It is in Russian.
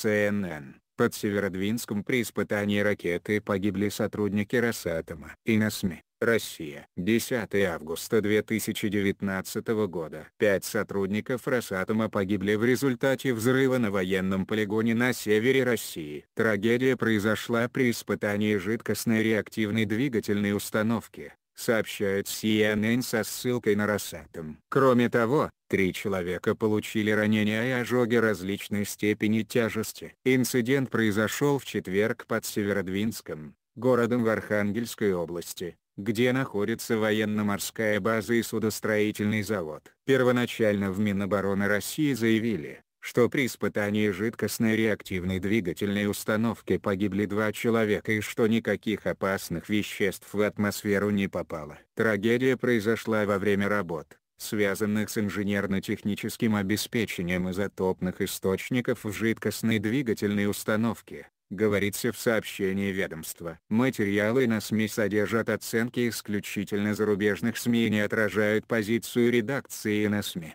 CNN. Под Северодвинском при испытании ракеты погибли сотрудники Росатома. И на СМИ. Россия. 10 августа 2019 года. Пять сотрудников Росатома погибли в результате взрыва на военном полигоне на севере России. Трагедия произошла при испытании жидкостной реактивной двигательной установки сообщает CNN со ссылкой на Росатом. Кроме того, три человека получили ранения и ожоги различной степени тяжести. Инцидент произошел в четверг под Северодвинском, городом в Архангельской области где находится военно-морская база и судостроительный завод. Первоначально в Минобороны России заявили, что при испытании жидкостной реактивной двигательной установки погибли два человека и что никаких опасных веществ в атмосферу не попало. Трагедия произошла во время работ, связанных с инженерно-техническим обеспечением изотопных источников в жидкостной двигательной установке, говорится в сообщении ведомства. Материалы на СМИ содержат оценки исключительно зарубежных СМИ и не отражают позицию редакции на СМИ.